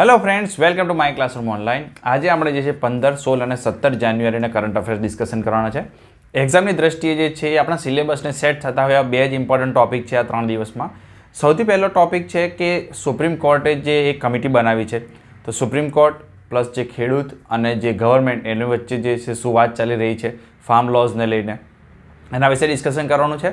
hello friends welcome to my classroom online આજે આપણે જે છે પંદર સોળ અને સત્તર જાન્યુઆરીના કરંટ અફેર્સ ડિસ્કશન કરવાના છે એક્ઝામની દ્રષ્ટિએ જે છે એ આપણા સિલેબસને સેટ થતા હોય આ બે જ ઇમ્પોર્ટન્ટ ટોપિક છે આ ત્રણ દિવસમાં સૌથી પહેલો ટોપિક છે કે સુપ્રીમ કોર્ટે જે એક કમિટી બનાવી છે તો સુપ્રીમ કોર્ટ પ્લસ જે ખેડૂત અને જે ગવર્મેન્ટ એની વચ્ચે જે છે શું વાત ચાલી રહી છે ફાર્મ લોઝને લઈને એના વિશે ડિસ્કશન કરવાનું છે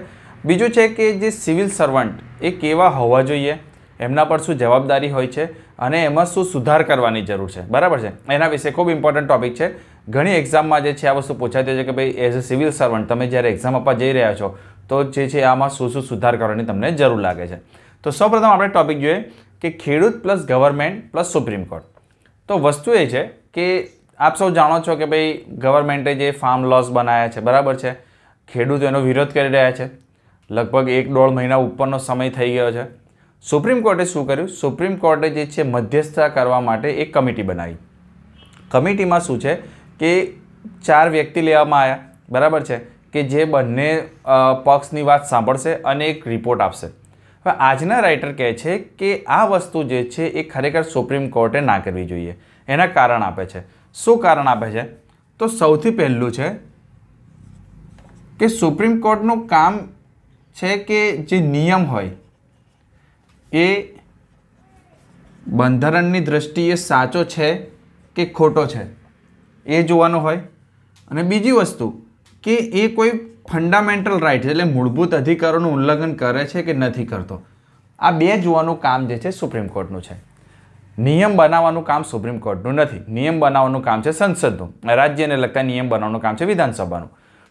બીજું છે કે જે સિવિલ સર્વન્ટ એ કેવા હોવા જોઈએ એમના પર શું જવાબદારી હોય છે અને એમાં શું સુધાર કરવાની જરૂર છે બરાબર છે એના વિશે ખૂબ ઇમ્પોર્ટન્ટ ટોપિક છે ઘણી એક્ઝામમાં જે છે આ વસ્તુ પૂછાતી છે કે ભાઈ એઝ અ સિવિલ સર્વન્ટ તમે જ્યારે એક્ઝામ આપવા જઈ રહ્યા છો તો જે છે આમાં શું શું સુધાર કરવાની તમને જરૂર લાગે છે તો સૌપ્રથમ આપણે ટોપિક જોઈએ કે ખેડૂત plus government plus supreme court તો વસ્તુ એ છે કે આપ સૌ જાણો છો કે ભાઈ ગવર્મેન્ટે જે ફાર્મ લોસ બનાવ્યા છે બરાબર છે ખેડૂત એનો વિરોધ કરી રહ્યા છે લગભગ એક દોઢ મહિના ઉપરનો સમય થઈ ગયો છે સુપ્રીમ કોર્ટે શું કર્યું સુપ્રીમ કોર્ટે જે છે મધ્યસ્થતા કરવા માટે એક કમિટી બનાવી કમિટીમાં શું છે કે ચાર વ્યક્તિ લેવામાં આવ્યા બરાબર છે કે જે બંને પક્ષની વાત સાંભળશે અને એક રિપોર્ટ આપશે હવે આજના રાઇટર કહે છે કે આ વસ્તુ જે છે એ ખરેખર સુપ્રીમ કોર્ટે ના કરવી જોઈએ એના કારણ આપે છે શું કારણ આપે છે તો સૌથી પહેલું છે કે સુપ્રીમ કોર્ટનું કામ છે કે જે નિયમ હોય એ બંધારણની દ્રષ્ટિએ સાચો છે કે ખોટો છે એ જોવાનો હોય અને બીજી વસ્તુ કે એ કોઈ ફંડામેન્ટલ રાઇટ એટલે મૂળભૂત અધિકારોનું ઉલ્લંઘન કરે છે કે નથી કરતો આ બે જોવાનું કામ જે છે સુપ્રીમ કોર્ટનું છે નિયમ બનાવવાનું કામ સુપ્રીમ કોર્ટનું નથી નિયમ બનાવવાનું કામ છે સંસદનું રાજ્યને લગતા નિયમ બનાવવાનું કામ છે વિધાનસભાનું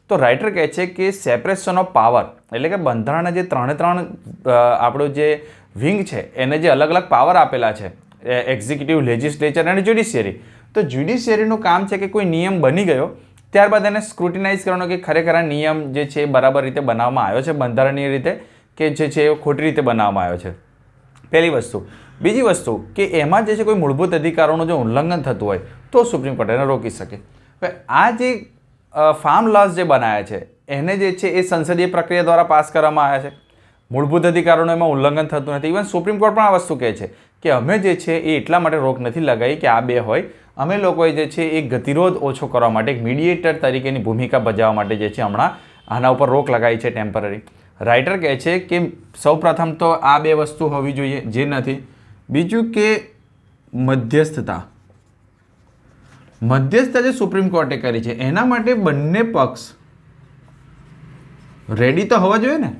તો રાઇટર કહે છે કે સેપરેશન ઓફ પાવર એટલે કે બંધારણના જે ત્રણે ત્રણ આપણો જે વિંગ છે એને જે અલગ અલગ પાવર આપેલા છે એક્ઝિક્યુટિવ લેજિસ્લેચર અને જ્યુડિશિયરી તો જ્યુડિશિયરીનું કામ છે કે કોઈ નિયમ બની ગયો ત્યારબાદ એને સ્ક્રુટિનાઇઝ કરવાનો કે ખરેખર નિયમ જે છે એ બરાબર રીતે બનાવવામાં આવ્યો છે બંધારણીય રીતે કે જે છે એ ખોટી રીતે બનાવવામાં આવ્યો છે પહેલી વસ્તુ બીજી વસ્તુ કે એમાં જે છે કોઈ મૂળભૂત અધિકારોનું જો ઉલ્લંઘન થતું હોય તો સુપ્રીમ કોર્ટ એને રોકી શકે હવે આ જે ફાર્મ લોસ જે બનાવ્યા છે એને જે છે એ સંસદીય પ્રક્રિયા દ્વારા પાસ કરવામાં આવ્યા છે મૂળભૂત અધિકારોનું એમાં ઉલ્લંઘન થતું નથી ઇવન સુપ્રીમ કોર્ટ પણ આ વસ્તુ કહે છે કે અમે જે છે એ એટલા માટે રોક નથી લગાવી કે આ બે હોય અમે લોકોએ જે છે એ ગતિરોધ ઓછો કરવા માટે એક મીડિયેટર તરીકેની ભૂમિકા ભજવવા માટે જે છે હમણાં આના ઉપર રોક લગાવી છે ટેમ્પરરી રાઇટર કહે છે કે સૌપ્રથમ તો આ બે વસ્તુ હોવી જોઈએ જે નથી બીજું કે મધ્યસ્થતા મધ્યસ્થતા જે સુપ્રીમ કોર્ટે કરી છે એના માટે બંને પક્ષ રેડી તો હોવા જોઈએ ને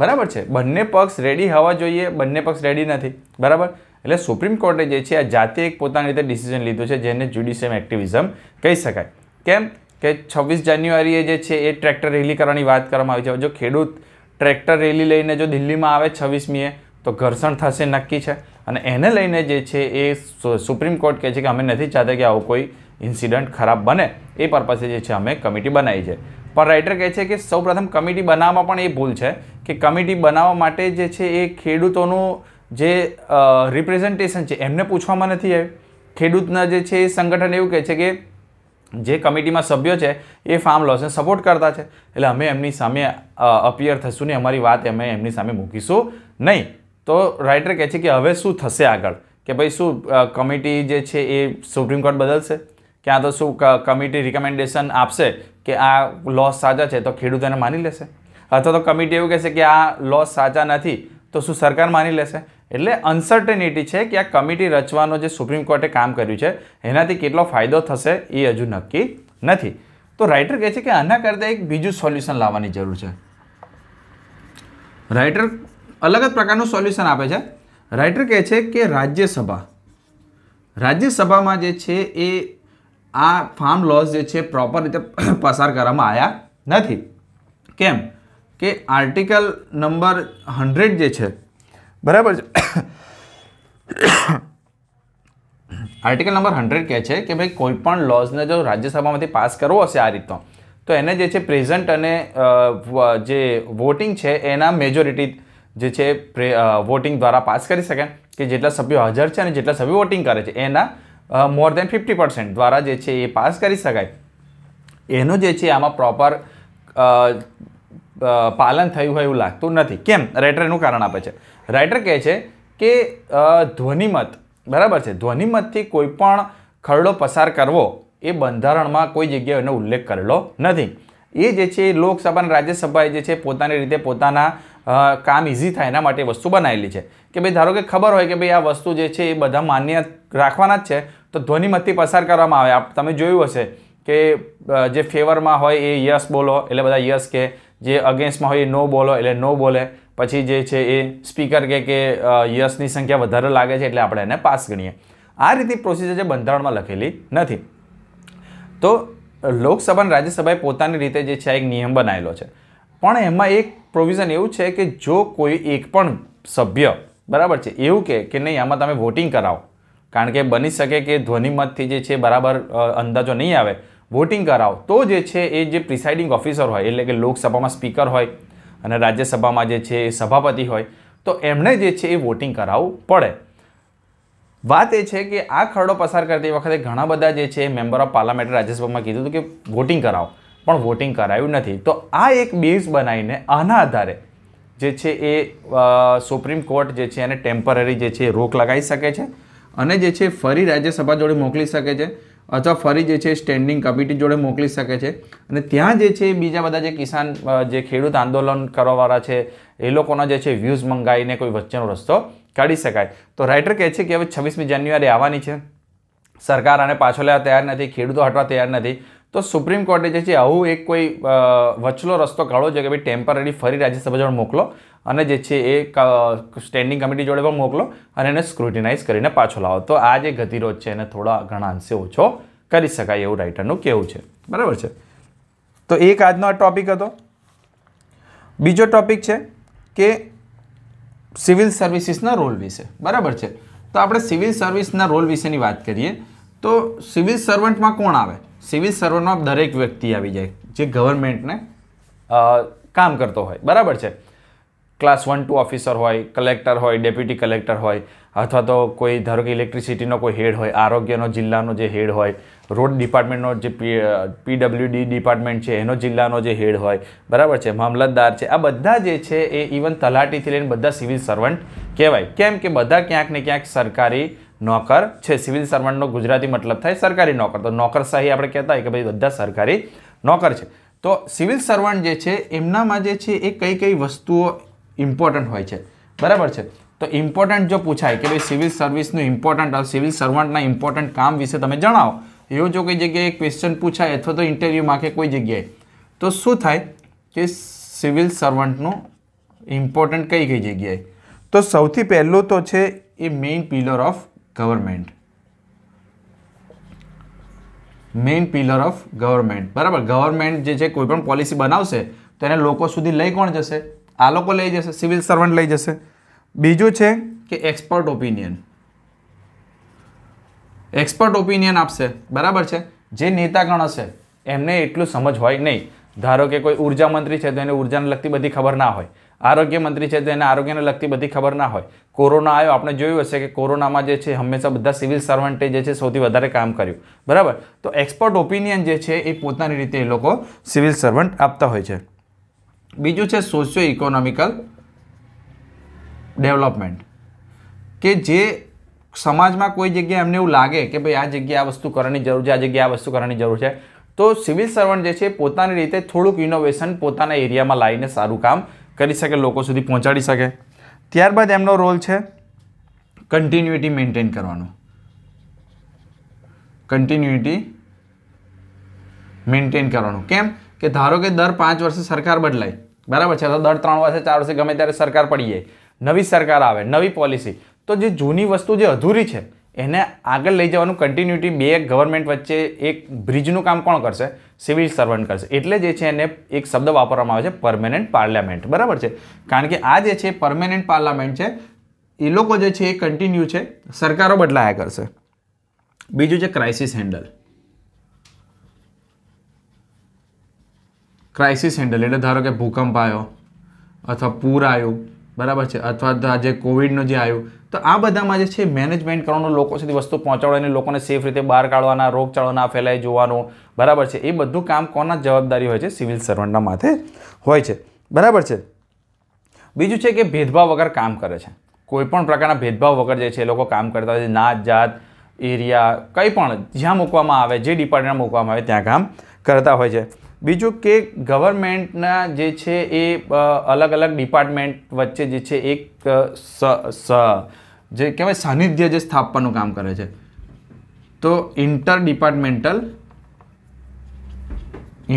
બરાબર છે બંને પક્ષ રેડી હોવા જોઈએ બંને પક્ષ રેડી નથી બરાબર એટલે સુપ્રીમ કોર્ટે જે છે આ જાતે એક પોતાની રીતે ડિસિઝન લીધું છે જેને જ્યુડિશિયમ એક્ટિવિઝમ કહી શકાય કેમ કે છવ્વીસ જાન્યુઆરીએ જે છે એ ટ્રેક્ટર રેલી કરવાની વાત કરવામાં આવી છે જો ખેડૂત ટ્રેક્ટર રેલી લઈને જો દિલ્હીમાં આવે છવ્વીસમીએ તો ઘર્ષણ થશે નક્કી છે અને એને લઈને જે છે એ સુપ્રીમ કોર્ટ કહે છે કે અમે નથી ચાહતા કે આવું કોઈ ઇન્સિડન્ટ ખરાબ બને એ પર્પસે જે છે અમે કમિટી બનાવી છે પણ રાઇટર કહે છે કે સૌપ્રથમ કમિટી બનાવવામાં પણ એ ભૂલ છે કે કમિટી બનાવવા માટે જે છે એ ખેડૂતોનું જે રિપ્રેઝન્ટેશન છે એમને પૂછવામાં નથી આવ્યું ખેડૂતના જે છે એ સંગઠન એવું કહે છે કે જે કમિટીમાં સભ્યો છે એ ફાર્મ લોસને સપોર્ટ કરતા છે એટલે અમે એમની સામે અપિયર થશું ને અમારી વાત અમે એમની સામે મૂકીશું નહીં તો રાઇટર કહે છે કે હવે શું થશે આગળ કે ભાઈ શું કમિટી જે છે એ સુપ્રીમ કોર્ટ બદલશે ક્યાં તો શું કમિટી રિકમેન્ડેશન આપશે કે આ લોસ સાચા છે તો ખેડૂત એને માની લેશે અથવા તો કમિટી એવું કહેશે કે આ લોસ સાચા નથી તો શું સરકાર માની લેશે એટલે અનસર્ટેનિટી છે કે આ કમિટી રચવાનો જે સુપ્રીમ કોર્ટે કામ કર્યું છે એનાથી કેટલો ફાયદો થશે એ હજુ નક્કી નથી તો રાઇટર કહે છે કે આના કરતાં એક બીજું સોલ્યુશન લાવવાની જરૂર છે રાઇટર અલગ જ પ્રકારનું સોલ્યુશન આપે છે રાઇટર કહે છે કે રાજ્યસભા રાજ્યસભામાં જે છે એ આ ફાર્મ લોસ જે છે પ્રોપર રીતે પસાર કરવામાં આવ્યા નથી કેમ કે આર્ટિકલ નંબર હંડ્રેડ જે છે બરાબર છે આર્ટિકલ નંબર હંડ્રેડ કહે છે કે ભાઈ કોઈપણ લોઝને જો રાજ્યસભામાંથી પાસ કરવો હશે આ રીતનો તો એને જે છે પ્રેઝન્ટ અને જે વોટિંગ છે એના મેજોરિટી જે છે વોટિંગ દ્વારા પાસ કરી શકે કે જેટલા સભ્યો હાજર છે અને જેટલા સભ્યો વોટિંગ કરે છે એના મોર દેન ફિફ્ટી પર્સન્ટ દ્વારા જે છે એ પાસ કરી શકાય એનું જે છે આમાં પ્રોપર પાલન થયું હોય એવું લાગતું નથી કેમ રાઇટર એનું કારણ આપે છે રાઇટર કહે છે કે ધ્વનિમત બરાબર છે ધ્વનિમતથી કોઈ પણ ખરડો પસાર કરવો એ બંધારણમાં કોઈ જગ્યાએ એનો ઉલ્લેખ કરેલો નથી એ જે છે લોકસભા અને રાજ્યસભાએ જે છે પોતાની રીતે પોતાના કામ ઇઝી થાય એના માટે વસ્તુ બનાવેલી છે કે ભાઈ ધારો કે ખબર હોય કે ભાઈ આ વસ્તુ જે છે એ બધા માન્ય રાખવાના જ છે તો ધ્વનિમતથી પસાર કરવામાં આવે તમે જોયું હશે કે જે ફેવરમાં હોય એ યસ બોલો એટલે બધા યસ કે જે અગેન્સ્ટમાં હોય એ નો બોલો એટલે નો બોલે પછી જે છે એ સ્પીકર કે કે યસની સંખ્યા વધારે લાગે છે એટલે આપણે એને પાસ ગણીએ આ રીતે પ્રોસિજર જે બંધારણમાં લખેલી નથી તો લોકસભા અને રાજ્યસભાએ પોતાની રીતે જે છે એક નિયમ બનાવેલો છે પણ એમાં એક પ્રોવિઝન એવું છે કે જો કોઈ એક પણ સભ્ય બરાબર છે એવું કે નહીં આમાં તમે વોટિંગ કરાવો કારણ કે બની શકે કે ધ્વનિમતથી જે છે બરાબર અંદાજો નહીં આવે વોટિંગ કરાવો તો જે છે એ જે પ્રિસાઇડિંગ ઓફિસર હોય એટલે કે લોકસભામાં સ્પીકર હોય અને રાજ્યસભામાં જે છે એ સભાપતિ હોય તો એમણે જે છે એ વોટિંગ કરાવવું પડે વાત એ છે કે આ ખરડો પસાર કરતી વખતે ઘણા બધા જે છે મેમ્બર ઓફ પાર્લામેન્ટ રાજ્યસભામાં કીધું હતું કે વોટિંગ કરાવો પણ વોટિંગ કરાયું નથી તો આ એક બેઝ બનાવીને આના આધારે જે છે એ સુપ્રીમ કોર્ટ જે છે એને ટેમ્પરરી જે છે રોક લગાવી શકે છે અને જે છે ફરી રાજ્યસભા જોડે મોકલી શકે છે અથવા ફરી જે છે સ્ટેન્ડિંગ કમિટી જોડે મોકલી શકે છે અને ત્યાં જે છે બીજા બધા જે કિસાન જે ખેડૂત આંદોલન કરવાવાળા છે એ લોકોના જે છે વ્યૂઝ મંગાવીને કોઈ વચ્ચેનો રસ્તો કાઢી શકાય તો રાઇટર કહે છે કે હવે છવ્વીસમી જાન્યુઆરી આવવાની છે સરકાર આને પાછો લેવા તૈયાર નથી ખેડૂતો હટવા તૈયાર નથી તો સુપ્રીમ કોર્ટે જે છે આવું એક કોઈ વચલો રસ્તો કાઢો છે કે ભાઈ ટેમ્પરરી ફરી રાજ્યસભા જોડે મોકલો અને જે છે એ સ્ટેન્ડિંગ કમિટી જોડે પણ મોકલો અને એને સ્ક્રુટિનાઇઝ કરીને પાછો લાવો તો આ જે ગતિરોધ છે એને થોડા ઘણા અંશે ઓછો કરી શકાય એવું રાઇટરનું કહેવું છે બરાબર છે તો એક આજનો આ ટોપિક હતો બીજો ટોપિક છે કે સિવિલ સર્વિસીસના રોલ વિશે બરાબર છે તો આપણે સિવિલ સર્વિસના રોલ વિશેની વાત કરીએ તો સિવિલ સર્વન્ટમાં કોણ આવે સિવિલ સર્વન્ટમાં દરેક વ્યક્તિ આવી જાય જે ગવર્મેન્ટને કામ કરતો હોય બરાબર છે ક્લાસ વન ટુ ઓફિસર હોય કલેક્ટર હોય ડેપ્યુટી કલેક્ટર હોય અથવા તો કોઈ ધારો કે ઇલેક્ટ્રિસિટીનો કોઈ હેડ હોય આરોગ્યનો જિલ્લાનો જે હેડ હોય રોડ ડિપાર્ટમેન્ટનો જે પીડબ્લ્યુડી ડિપાર્ટમેન્ટ છે એનો જિલ્લાનો જે હેડ હોય બરાબર છે મામલતદાર છે આ બધા જે છે એ ઇવન તલાટીથી લઈને બધા સિવિલ સર્વન્ટ કહેવાય કેમ કે બધા ક્યાંક ને ક્યાંક સરકારી નોકર છે સિવિલ સર્વન્ટનો ગુજરાતી મતલબ થાય સરકારી નોકર તો નોકરશાહી આપણે કહેતા હોય કે ભાઈ બધા સરકારી નોકર છે તો સિવિલ સર્વન્ટ જે છે એમનામાં જે છે એ કઈ કઈ વસ્તુઓ ઇમ્પોર્ટન્ટ હોય છે બરાબર છે તો ઇમ્પોર્ટન્ટ જો પૂછાય કે ભાઈ સિવિલ સર્વિસનું ઇમ્પોર્ટન્ટ સિવિલ સર્વન્ટના ઇમ્પોર્ટન્ટ કામ વિશે તમે જણાવો એવો જો કોઈ જગ્યાએ ક્વેશ્ચન પૂછાય અથવા તો ઇન્ટરવ્યૂમાં કે કોઈ જગ્યાએ તો શું થાય કે સિવિલ સર્વન્ટનું ઇમ્પોર્ટન્ટ કઈ કઈ જગ્યાએ તો સૌથી પહેલું તો છે એ main pillar of government main pillar of government બરાબર ગવર્મેન્ટ જે છે કોઈ પણ પોલિસી બનાવશે તો એને લોકો સુધી લઈ કોણ જશે આ લોકો લઈ જશે સિવિલ સર્વન્ટ લઈ જશે બીજું છે કે એક્સપર્ટ ઓપિનિયન એક્સપર્ટ ઓપિનિયન આપશે બરાબર છે જે નેતાગણ હશે એમને એટલું સમજ હોય નહીં ધારો કે કોઈ ઉર્જા મંત્રી છે તો એને ઉર્જાને લગતી બધી ખબર ના હોય આરોગ્ય મંત્રી છે તો એને આરોગ્યને લગતી બધી ખબર ના હોય કોરોના આવ્યો આપણે જોયું હશે કે કોરોનામાં જે છે હંમેશા બધા સિવિલ સર્વન્ટે જે છે સૌથી વધારે કામ કર્યું બરાબર તો એક્સપર્ટ ઓપિનિયન જે છે એ પોતાની રીતે એ લોકો સિવિલ સર્વન્ટ આપતા હોય છે બીજું છે સોશિયો ઇકોનોમિકલ ડેવલપમેન્ટ કે જે સમાજમાં કોઈ જગ્યાએ એમને એવું લાગે કે ભાઈ આ જગ્યાએ આ વસ્તુ કરવાની જરૂર છે આ જગ્યાએ આ વસ્તુ કરવાની જરૂર છે તો સિવિલ સર્વન્ટ જે છે પોતાની રીતે થોડુંક ઇનોવેશન પોતાના એરિયામાં લાવીને સારું કામ કરી શકે લોકો સુધી પહોંચાડી શકે ત્યારબાદ એમનો રોલ છે કન્ટિન્યુટી મેન્ટેન કરવાનો કન્ટિન્યુટી મેન્ટેન કરવાનું કેમ કે ધારો કે દર પાંચ વર્ષે સરકાર બદલાય બરાબર છે તો દર ત્રણ વર્ષે ચાર વર્ષે ગમે ત્યારે સરકાર પડી જાય નવી સરકાર આવે નવી પોલિસી તો જે જૂની વસ્તુ જે અધૂરી છે એને આગળ લઈ જવાનું કન્ટિન્યુટી બે ગવર્મેન્ટ વચ્ચે એક બ્રિજનું કામ કોણ કરશે સિવિલ સર્વન્ટ કરશે એટલે જે છે એને એક શબ્દ વાપરવામાં આવે છે પરમેનન્ટ પાર્લામેન્ટ બરાબર છે કારણ કે આ જે છે પરમેનન્ટ પાર્લામેન્ટ છે એ લોકો જે છે એ કન્ટિન્યુ છે સરકારો બદલાયા કરશે બીજું છે ક્રાઇસિસ હેન્ડલ ક્રાઇસિસ હેન્ડલ એટલે ધારો કે ભૂકંપ આવ્યો અથવા પૂર આવ્યું બરાબર છે અથવા જે કોવિડનું જે આવ્યું તો આ બધામાં જે છે મેનેજમેન્ટ કરવાનું લોકો સુધી વસ્તુ પહોંચાડવાની લોકોને સેફ રીતે બહાર કાઢવાના રોગચાળો ના ફેલાય જોવાનું બરાબર છે એ બધું કામ કોના જવાબદારી હોય છે સિવિલ સર્વન્ટના માથે હોય છે બરાબર છે બીજું છે કે ભેદભાવ વગર કામ કરે છે કોઈપણ પ્રકારના ભેદભાવ વગર જે છે એ લોકો કામ કરતા હોય છે નાત જાત એરિયા કંઈ પણ જ્યાં મૂકવામાં આવે જે ડિપાર્ટમેન્ટ મૂકવામાં આવે ત્યાં કામ કરતા હોય છે બીજું કે ગવર્મેન્ટના જે છે એ અલગ અલગ ડિપાર્ટમેન્ટ વચ્ચે જે છે એક જે કહેવાય સાનિધ્ય જે સ્થાપવાનું કામ કરે છે તો inter departmental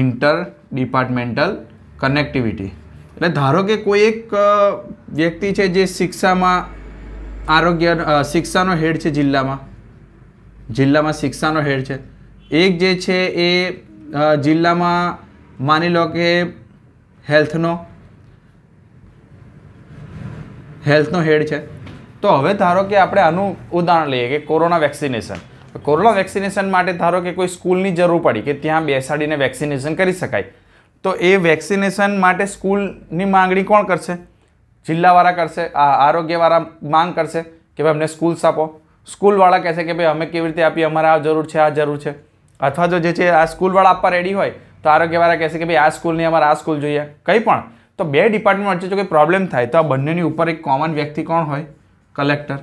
inter departmental connectivity એટલે ધારો કે કોઈ એક વ્યક્તિ છે જે શિક્ષામાં આરોગ્ય શિક્ષાનો હેડ છે જિલ્લામાં જિલ્લામાં શિક્ષાનો હેડ છે એક જે છે એ જિલ્લામાં માની લો કે હેલ્થનો હેલ્થનો હેડ છે તો હવે ધારો કે આપણે આનું ઉદાહરણ લઈએ કે કોરોના વેક્સિનેશન કોરોના વેક્સિનેશન માટે ધારો કે કોઈ સ્કૂલની જરૂર પડી કે ત્યાં બેસાડીને વેક્સિનેશન કરી શકાય તો એ વેક્સિનેશન માટે સ્કૂલની માંગણી કોણ કરશે જિલ્લાવાળા કરશે આરોગ્યવાળા માંગ કરશે કે ભાઈ અમને સ્કૂલ્સ આપો સ્કૂલવાળા કહેશે કે ભાઈ અમે કેવી રીતે આપીએ અમારે આ જરૂર છે આ જરૂર છે અથવા તો જે છે આ સ્કૂલવાળા આપવા રેડી હોય તો આરોગ્યવાળા કહેશે કે ભાઈ આ સ્કૂલની અમારે આ સ્કૂલ જોઈએ કંઈ પણ તો બે ડિપાર્ટમેન્ટ વચ્ચે જો કોઈ પ્રોબ્લેમ થાય તો આ બંનેની ઉપર એક કોમન વ્યક્તિ કોણ હોય કલેક્ટર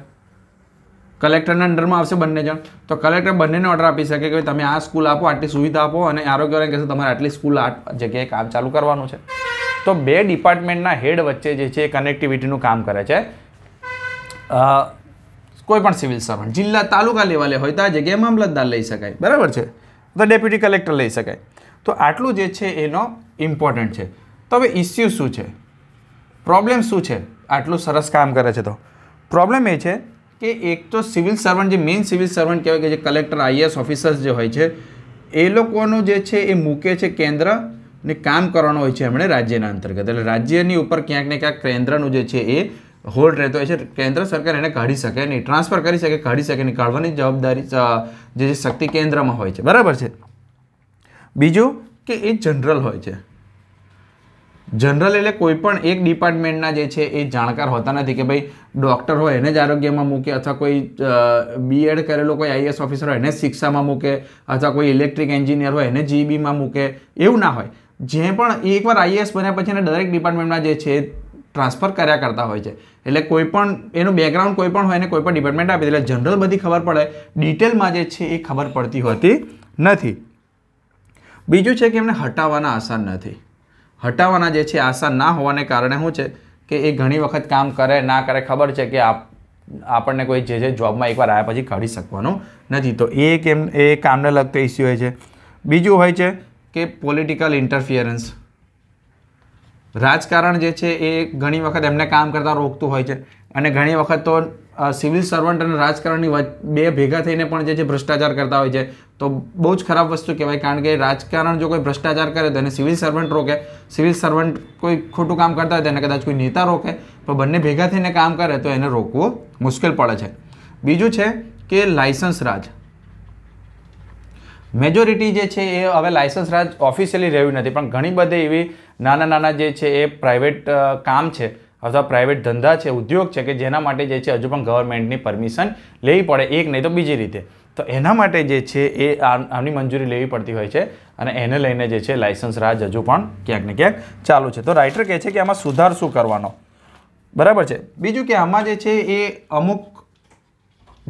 કલેક્ટરના અંડરમાં આવશે બંને જણ તો કલેક્ટર બંનેને ઓર્ડર આપી શકે કે ભાઈ તમે આ સ્કૂલ આપો આટલી સુવિધા આપો અને આરોગ્યવાળા કહેશે તમારે આટલી સ્કૂલ આ જગ્યાએ કામ ચાલુ કરવાનું છે તો બે ડિપાર્ટમેન્ટના હેડ વચ્ચે જે છે એ કનેક્ટિવિટીનું કામ કરે છે કોઈ પણ સિવિલ સર્વન્ટ જિલ્લા તાલુકા લેવલે હોય તો આ જગ્યાએ મામલતદાર લઈ શકાય બરાબર છે તો ડેપ્યુટી કલેક્ટર લઈ શકાય તો આટલું જે છે એનો ઇમ્પોર્ટન્ટ છે તો હવે ઇસ્યુ શું છે પ્રોબ્લેમ શું છે આટલું સરસ કામ કરે છે તો પ્રોબ્લેમ એ છે કે એક તો સિવિલ સર્વન્ટ જે મેઇન સિવિલ સર્વન્ટ કહેવાય કે જે કલેક્ટર આઈએસ ઓફિસર્સ જે હોય છે એ લોકોનું જે છે એ મૂકે છે કેન્દ્ર ને કામ કરવાનું હોય છે એમણે રાજ્યના અંતર્ગત એટલે રાજ્યની ઉપર ક્યાંક ને ક્યાંક કેન્દ્રનું જે છે એ હોલ્ડ રહેતો હોય છે કેન્દ્ર સરકાર એને કાઢી શકે નહીં ટ્રાન્સફર કરી શકે કાઢી શકે નહીં કાઢવાની જવાબદારી જે શક્તિ કેન્દ્રમાં હોય છે બરાબર છે બીજું કે એ જનરલ હોય છે જનરલ એટલે કોઈ પણ એક ડિપાર્ટમેન્ટના જે છે એ જાણકાર હોતા નથી કે ભાઈ ડૉક્ટર હોય એને જ આરોગ્યમાં મૂકે અથવા કોઈ બીએડ કરેલો કોઈ આઈએસ ઓફિસર હોય એને શિક્ષામાં મૂકે અથવા કોઈ ઇલેક્ટ્રિક એન્જિનિયર હોય એને જીબીમાં મૂકે એવું ના હોય જે પણ એકવાર આઈએસ બન્યા પછી એને દરેક ડિપાર્ટમેન્ટમાં જે છે ટ્રાન્સફર કર્યા કરતા હોય છે એટલે કોઈ પણ એનું બેકગ્રાઉન્ડ કોઈ પણ હોય ને કોઈ પણ ડિપાર્ટમેન્ટ આપે એટલે જનરલ બધી ખબર પડે ડિટેલમાં જે છે એ ખબર પડતી હોતી નથી બીજું છે કે એમને હટાવવાના આસાન નથી હટાવવાના જે છે આસાન ના હોવાને કારણે શું છે કે એ ઘણી વખત કામ કરે ના કરે ખબર છે કે આપ આપણને કોઈ જે જે જોબમાં એકવાર આવ્યા પછી કાઢી શકવાનું નથી તો એ કેમ એ કામને લગતો ઇસ્યુ હોય છે બીજું હોય છે કે પોલિટિકલ ઇન્ટરફિયરન્સ રાજકારણ જે છે એ ઘણી વખત એમને કામ કરતાં રોકતું હોય છે અને ઘણી વખત તો સિવિલ સર્વન્ટ અને રાજકારણની બે ભેગા થઈને પણ જે છે ભ્રષ્ટાચાર કરતા હોય છે તો બહુ જ ખરાબ વસ્તુ કહેવાય કારણ કે રાજકારણ જો કોઈ ભ્રષ્ટાચાર કરે તો એને સિવિલ સર્વન્ટ રોકે સિવિલ સર્વન્ટ કોઈ ખોટું કામ કરતા હોય તો એને કદાચ કોઈ નેતા રોકે તો બંને ભેગા થઈને કામ કરે તો એને રોકવું મુશ્કેલ પડે છે બીજું છે કે લાયસન્સ રાજ મેજોરિટી જે છે એ હવે લાયસન્સ રાજ ઓફિશિયલી રહ્યું નથી પણ ઘણી બધી એવી નાના નાના જે છે એ પ્રાઇવેટ કામ છે અથવા પ્રાઇવેટ ધંધા છે ઉદ્યોગ છે કે જેના માટે જે છે હજુ પણ ગવર્મેન્ટની પરમિશન લેવી પડે એક નહીં તો બીજી રીતે તો એના માટે જે છે એ આની મંજૂરી લેવી પડતી હોય છે અને એને લઈને જે છે લાયસન્સ રાજ હજુ પણ ક્યાંક ને ક્યાંક ચાલુ છે તો રાઇટર કહે છે કે આમાં સુધાર શું કરવાનો બરાબર છે બીજું કે આમાં જે છે એ અમુક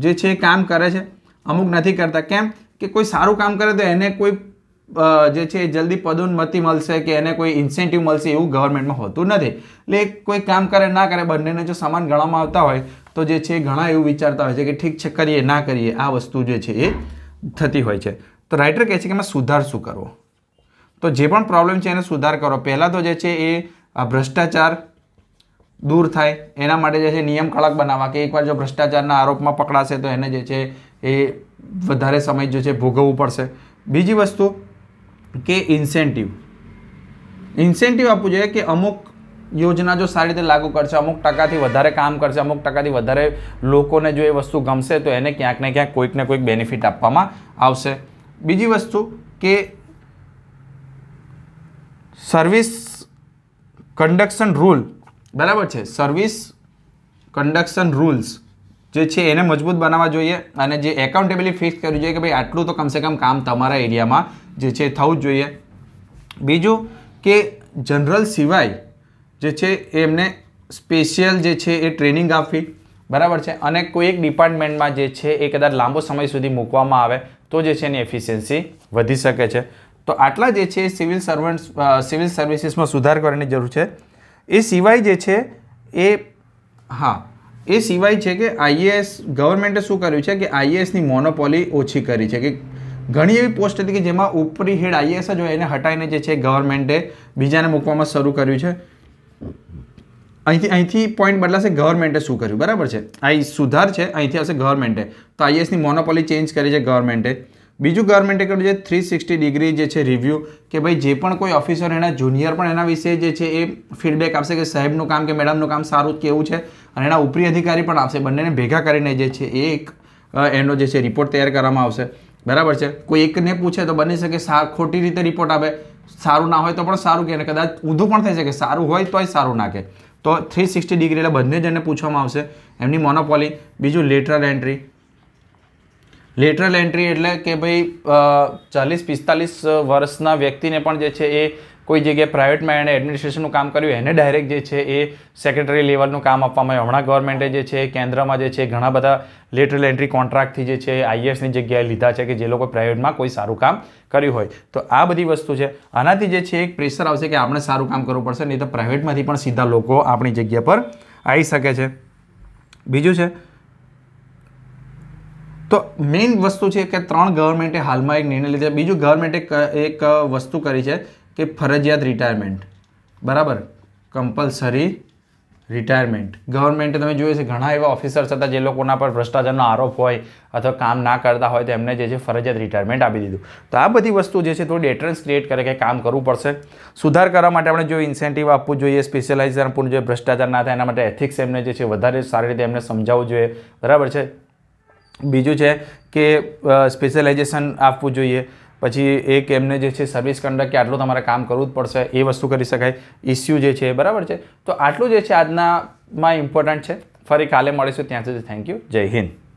જે છે કામ કરે છે અમુક નથી કરતા કેમ કે કોઈ સારું કામ કરે તો એને કોઈ જે છે જલ્દી પદોન્નતિ મળશે કે એને કોઈ ઇન્સેન્ટિવ મળશે એવું ગવર્મેન્ટમાં હોતું નથી એટલે કોઈ કામ કરે ના કરે બંનેને જો સમાન ગણવામાં આવતા હોય તો જે છે ઘણા એવું વિચારતા હોય છે કે ઠીક છે કરીએ ના કરીએ આ વસ્તુ જે છે એ થતી હોય છે તો રાઇટર કહે છે કે એમાં સુધાર શું કરવો તો જે પણ પ્રોબ્લેમ છે એને સુધાર કરો પહેલાં તો જે છે એ ભ્રષ્ટાચાર દૂર થાય એના માટે જે છે નિયમ કડક બનાવવા કે એકવાર જો ભ્રષ્ટાચારના આરોપમાં પકડાશે તો એને જે છે એ વધારે સમય જે છે ભોગવવું પડશે બીજી વસ્તુ કે ઇન્સેન્ટિવ ઇન્સેન્ટિવ આપવું જોઈએ કે અમુક યોજના જો સારી રીતે લાગુ કરશે અમુક ટકાથી વધારે કામ કરશે અમુક ટકાથી વધારે લોકોને જો એ વસ્તુ ગમશે તો એને ક્યાંક ને ક્યાંક કોઈક ને કોઈક બેનિફિટ આપવામાં આવશે બીજી વસ્તુ કે સર્વિસ કન્ડક્શન રૂલ બરાબર છે સર્વિસ કન્ડક્શન રૂલ્સ જે છે એને મજબૂત બનાવવા જોઈએ અને જે એકાઉન્ટેબિલિટી ફિક્સ કરવી જોઈએ કે ભાઈ આટલું તો કમસે કમ કામ તમારા એરિયામાં જે છે થવું જ જોઈએ બીજું કે જનરલ સિવાય જે છે એમને સ્પેશિયલ જે છે એ ટ્રેનિંગ આપવી બરાબર છે અને કોઈ એક ડિપાર્ટમેન્ટમાં જે છે એ કદાચ લાંબો સમય સુધી મૂકવામાં આવે તો જે છે એની એફિશિયન્સી વધી શકે છે તો આટલા જે છે સિવિલ સર્વન્ટ્સ સિવિલ સર્વિસીસમાં સુધાર કરવાની જરૂર છે એ સિવાય જે છે એ હા એ સિવાય છે કે આઈએએસ ગવર્મેન્ટે શું કર્યું છે કે આઈએએસની મોનોપોલી ઓછી કરી છે કે ઘણી એવી પોસ્ટ હતી કે જેમાં ઉપરી હેડ આઈએએસ જ હોય એને હટાવીને જે છે ગવર્મેન્ટે બીજાને મૂકવામાં શરૂ કર્યું છે અહીંથી અહીંથી પોઈન્ટ બદલાશે ગવર્મેન્ટે શું કર્યું બરાબર છે આ સુધાર છે અહીંથી આવશે ગવર્મેન્ટે તો આઈએએસની મોનોપોલી ચેન્જ કરી છે ગવર્મેન્ટે બીજું ગવર્મેન્ટે કર્યું છે થ્રી સિક્સટી ડિગ્રી જે છે રિવ્યૂ કે ભાઈ જે પણ કોઈ ઓફિસર એના જુનિયર પણ એના વિશે જે છે એ ફીડબેક આપશે કે સાહેબનું કામ કે મેડમનું કામ સારું કેવું છે અને એના ઉપરી અધિકારી પણ આપશે બંનેને ભેગા કરીને જે છે એ એક એનો જે છે રિપોર્ટ તૈયાર કરવામાં આવશે બરાબર છે કોઈ એકને પૂછે તો બની શકે સાર ખોટી રીતે રિપોર્ટ આપે સારું ના હોય તો પણ સારું કે અને કદાચ ઊંધું પણ થઈ શકે સારું હોય તોય સારું નાખે તો થ્રી સિક્સટી ડિગ્રી એટલે બંને જણને પૂછવામાં આવશે એમની મોનોપોલી બીજું લેટરલ એન્ટ્રી લેટરલ એન્ટ્રી એટલે કે ભાઈ ચાલીસ પિસ્તાલીસ વર્ષના વ્યક્તિને પણ જે છે એ કોઈ જગ્યાએ પ્રાઇવેટમાં એણે એડમિનિસ્ટ્રેશનનું કામ કર્યું એને ડાયરેક્ટ જે છે એ સેક્રેટરી લેવલનું કામ આપવામાં આવ્યું હમણાં ગવર્મેન્ટે જે છે કેન્દ્રમાં જે છે ઘણા બધા લેટરલ એન્ટ્રી કોન્ટ્રાક્ટથી જે છે આઈએસની જગ્યાએ લીધા છે કે જે લોકો પ્રાઇવેટમાં કોઈ સારું કામ કર્યું હોય તો આ બધી વસ્તુ છે આનાથી જે છે એક પ્રેશર આવશે કે આપણે સારું કામ કરવું પડશે નહીં તો પ્રાઇવેટમાંથી પણ સીધા લોકો આપણી જગ્યા પર આવી શકે છે બીજું છે તો મેઇન વસ્તુ છે કે ત્રણ ગવર્મેન્ટે હાલમાં એક નિર્ણય લીધો બીજું ગવર્મેન્ટે એક વસ્તુ કરી છે કે ફરજિયાત રિટાયરમેન્ટ બરાબર કમ્પલસરી રિટાયરમેન્ટ ગવર્મેન્ટે તમે જોયું છે ઘણા એવા ઓફિસર્સ હતા જે લોકોના પર ભ્રષ્ટાચારનો આરોપ હોય અથવા કામ ના કરતા હોય તો એમને જે છે ફરજિયાત રિટાયરમેન્ટ આપી દીધું તો આ બધી વસ્તુ જે છે થોડી ડેટરન્સ ક્રિએટ કરે કે કામ કરવું પડશે સુધાર કરવા માટે આપણે જો ઇન્સેન્ટિવ આપવું જોઈએ સ્પેશિયલાઇઝ આપવું જોઈએ ભ્રષ્ટાચાર ના થાય એના માટે એથિક્સ એમને જે છે વધારે સારી રીતે એમને સમજાવવું જોઈએ બરાબર છે બીજું છે કે સ્પેશિયલાઇઝેશન આપવું જોઈએ પછી એક એમને જે છે સર્વિસ કંડક્ટ કે આટલું તમારે કામ કરવું જ પડશે એ વસ્તુ કરી શકાય ઇસ્યુ જે છે બરાબર છે તો આટલું જે છે આજનામાં ઇમ્પોર્ટન્ટ છે ફરી કાલે મળીશું ત્યાં સુધી થેન્ક યુ જય હિન્દ